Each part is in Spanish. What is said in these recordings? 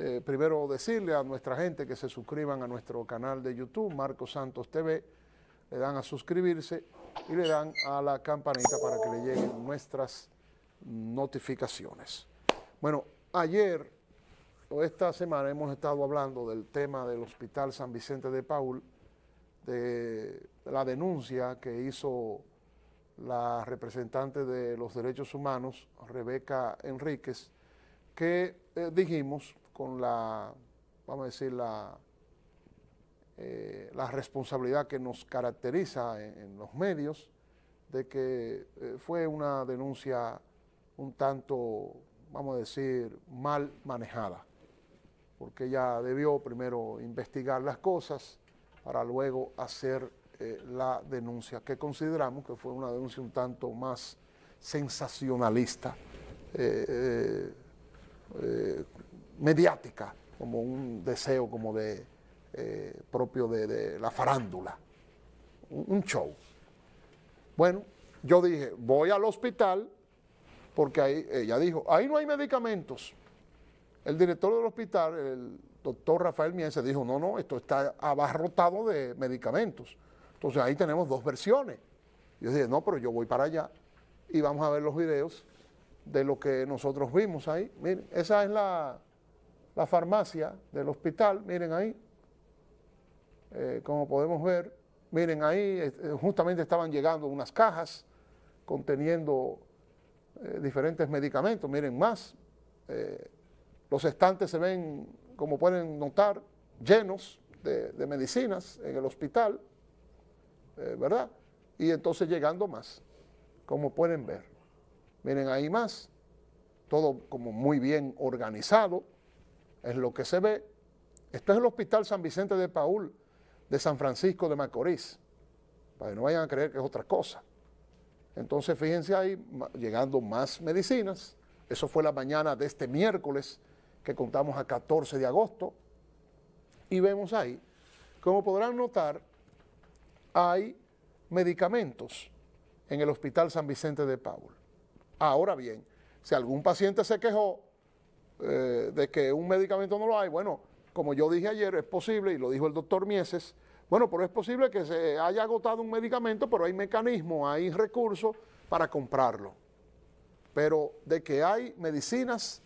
Eh, primero decirle a nuestra gente que se suscriban a nuestro canal de YouTube, Marcos Santos TV, le dan a suscribirse y le dan a la campanita para que le lleguen nuestras notificaciones. Bueno, ayer o esta semana hemos estado hablando del tema del Hospital San Vicente de Paul, de la denuncia que hizo la representante de los derechos humanos, Rebeca Enríquez, que eh, dijimos con la, vamos a decir, la, eh, la responsabilidad que nos caracteriza en, los medios, de que eh, fue una denuncia un tanto, vamos a decir, mal manejada, porque ella debió primero investigar las cosas para luego hacer eh, la denuncia, que consideramos que fue una denuncia un tanto más sensacionalista mediática, como un deseo como de eh, propio de, la farándula, un, un show. Bueno, yo dije, voy al hospital, porque ahí, ella dijo, ahí no hay medicamentos. El director del hospital, el doctor Rafael Miense, dijo, no, no, esto está abarrotado de medicamentos. Entonces ahí tenemos dos versiones. Yo dije, no, pero yo voy para allá y vamos a ver los videos de lo que nosotros vimos ahí. Miren, esa es la, la farmacia del hospital, miren ahí, eh, como podemos ver, miren ahí, eh, justamente estaban llegando unas cajas conteniendo eh, diferentes medicamentos, miren más, los estantes se ven, como pueden notar, llenos de, de medicinas en el hospital, ¿verdad? Y entonces llegando más, como pueden ver, miren ahí más, todo como muy bien organizado, es lo que se ve. Esto es el Hospital San Vicente de Paul, de San Francisco de Macorís, para que no vayan a creer que es otra cosa. Entonces, fíjense ahí, llegando más medicinas. Eso fue la mañana de este miércoles, que contamos a 14 de agosto. Y vemos ahí, como podrán notar, hay medicamentos en el Hospital San Vicente de Paul. Ahora bien, si algún paciente se quejó, eh, de que un medicamento no lo hay, bueno, como yo dije ayer, es posible, y lo dijo el doctor Mieses, bueno, pero es posible que se haya agotado un medicamento, pero hay mecanismo, hay recursos para comprarlo. Pero de que hay medicinas,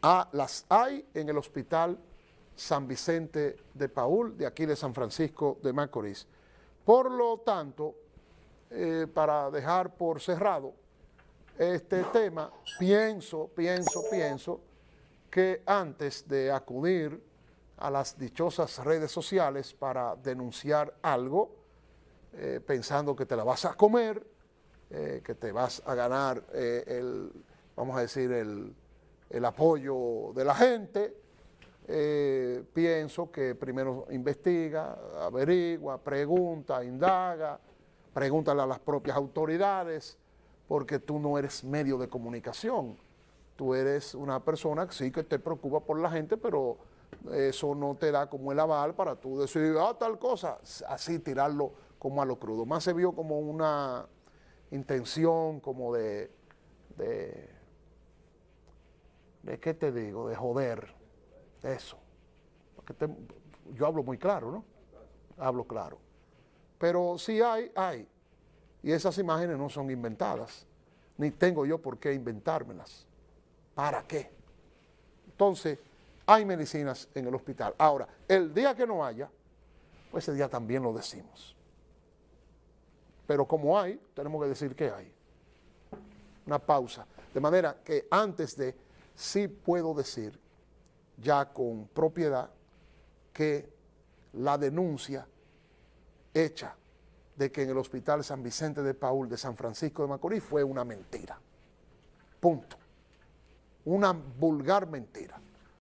a ah, las hay en el hospital San Vicente de Paul, de aquí de San Francisco de Macorís. Por lo tanto, eh, para dejar por cerrado, este tema, pienso, pienso, pienso que antes de acudir a las dichosas redes sociales para denunciar algo, eh, pensando que te la vas a comer, eh, que te vas a ganar eh, el, vamos a decir, el, el apoyo de la gente, pienso que primero investiga, averigua, pregunta, indaga, pregúntale a las propias autoridades, porque tú no eres medio de comunicación. Tú eres una persona que sí que te preocupa por la gente, pero eso no te da como el aval para tú decir, ah, tal cosa, así tirarlo como a lo crudo. Más se vio como una intención como de, de, de ¿qué te digo? De joder, eso. Porque yo hablo muy claro, ¿no? Hablo claro. Pero sí hay, hay. Y esas imágenes no son inventadas, ni tengo yo por qué inventármelas. ¿Para qué? Entonces, hay medicinas en el hospital. Ahora, el día que no haya, pues ese día también lo decimos. Pero como hay, tenemos que decir que hay. Una pausa. De manera que antes de, sí puedo decir, ya con propiedad, que la denuncia hecha de que en el hospital San Vicente de Paul de San Francisco de Macorís fue una mentira. Punto. Una vulgar mentira.